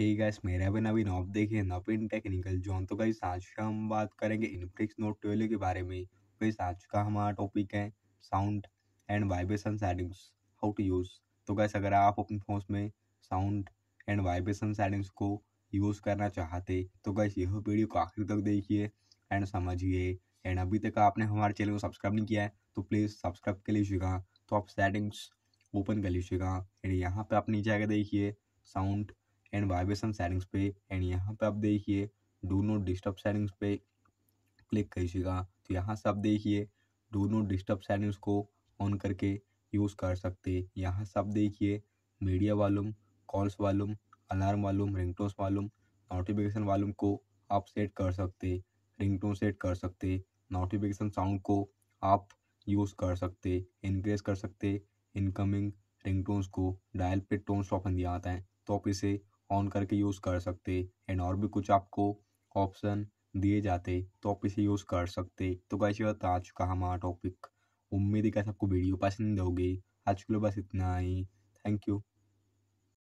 hey guys मेरा भी नवीन आप देखिए नवीन टेक्निकल जोन तो गाइस आज का हम बात करेंगे इनफ्लिक्स नोट ट्वेल्व के बारे में गाइस आज का हमारा टॉपिक है sound and vibration settings how to use तो गाइस अगर आप अपने फोन में साउंड एंड वाइब्रेशन सेटिंग्स को यूज़ करना चाहते तो गाइस यह वीडियो को आखिर तक देखिए एंड समझिए एंड अभी तक आपने हमारे चैनल को सब्सक्राइब नहीं किया है तो प्लीज़ सब्सक्राइब कर लीजिएगा तो आप सेटिंग्स ओपन कर लीजिएगा एंड यहाँ पे आप नीचे आगे देखिए साउंड एंड वाइब्रेशन सेटिंग्स पे एंड यहाँ पे आप देखिए डू नोट डिस्टर्ब सेटिंग्स पे क्लिक कीजिएगा तो यहाँ से आप देखिए डू नोट डिस्टर्ब सेटिंग्स को ऑन करके यूज़ कर सकते यहाँ से आप देखिए media volume calls volume alarm volume ringtones volume notification volume को आप सेट कर सकते रिंगटोन सेट कर सकते नोटिफिकेशन साउंड को आप यूज़ कर सकते इनक्रेज कर सकते इनकमिंग रिंगटोन्स को डायल पे टोन ऑप्शन दिया आता है तो आप इसे ऑन करके यूज़ कर सकते एंड और भी कुछ आपको ऑप्शन दिए जाते तो आप इसे यूज़ कर सकते तो कैसे बात आ चुका हमारा टॉपिक उम्मीद है कैसे आपको वीडियो पसंद होगी आज के लिए बस इतना ही थैंक यू